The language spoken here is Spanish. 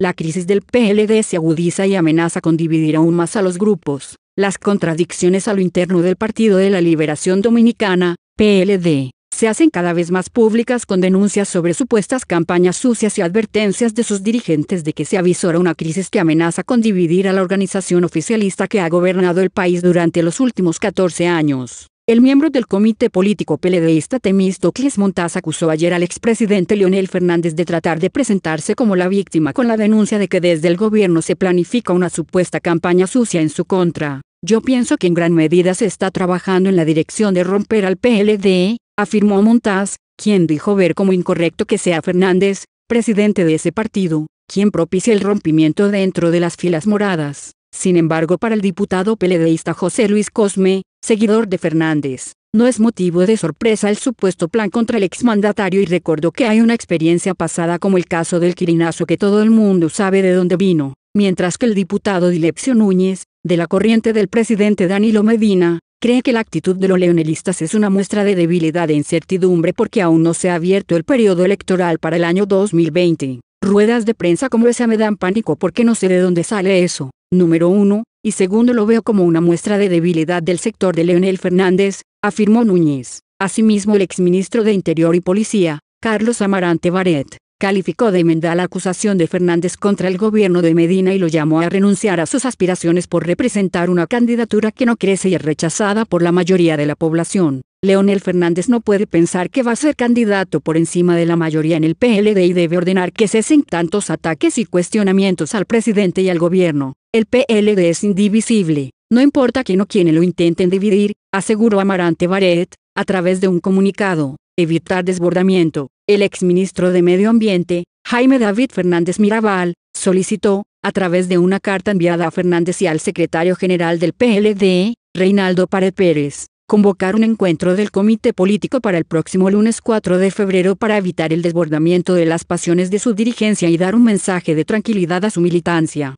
La crisis del PLD se agudiza y amenaza con dividir aún más a los grupos. Las contradicciones a lo interno del Partido de la Liberación Dominicana, PLD, se hacen cada vez más públicas con denuncias sobre supuestas campañas sucias y advertencias de sus dirigentes de que se avisora una crisis que amenaza con dividir a la organización oficialista que ha gobernado el país durante los últimos 14 años. El miembro del comité político peledeísta Temístocles Montaz acusó ayer al expresidente Lionel Fernández de tratar de presentarse como la víctima con la denuncia de que desde el gobierno se planifica una supuesta campaña sucia en su contra. Yo pienso que en gran medida se está trabajando en la dirección de romper al PLD, afirmó Montaz, quien dijo ver como incorrecto que sea Fernández, presidente de ese partido, quien propicia el rompimiento dentro de las filas moradas. Sin embargo, para el diputado peledeísta José Luis Cosme, seguidor de Fernández, no es motivo de sorpresa el supuesto plan contra el exmandatario y recuerdo que hay una experiencia pasada como el caso del Quirinazo que todo el mundo sabe de dónde vino, mientras que el diputado Dilepcio Núñez, de la corriente del presidente Danilo Medina, cree que la actitud de los leonelistas es una muestra de debilidad e incertidumbre porque aún no se ha abierto el periodo electoral para el año 2020. Ruedas de prensa como esa me dan pánico porque no sé de dónde sale eso número uno, y segundo lo veo como una muestra de debilidad del sector de Leonel Fernández, afirmó Núñez. Asimismo el exministro de Interior y Policía, Carlos Amarante Baret, calificó de enmenda la acusación de Fernández contra el gobierno de Medina y lo llamó a renunciar a sus aspiraciones por representar una candidatura que no crece y es rechazada por la mayoría de la población. Leonel Fernández no puede pensar que va a ser candidato por encima de la mayoría en el PLD y debe ordenar que cesen tantos ataques y cuestionamientos al presidente y al gobierno. El PLD es indivisible, no importa quién o quién lo intenten dividir, aseguró Amarante Baret, a través de un comunicado. Evitar desbordamiento. El exministro de Medio Ambiente, Jaime David Fernández Mirabal, solicitó, a través de una carta enviada a Fernández y al secretario general del PLD, Reinaldo Pared Pérez, convocar un encuentro del Comité Político para el próximo lunes 4 de febrero para evitar el desbordamiento de las pasiones de su dirigencia y dar un mensaje de tranquilidad a su militancia.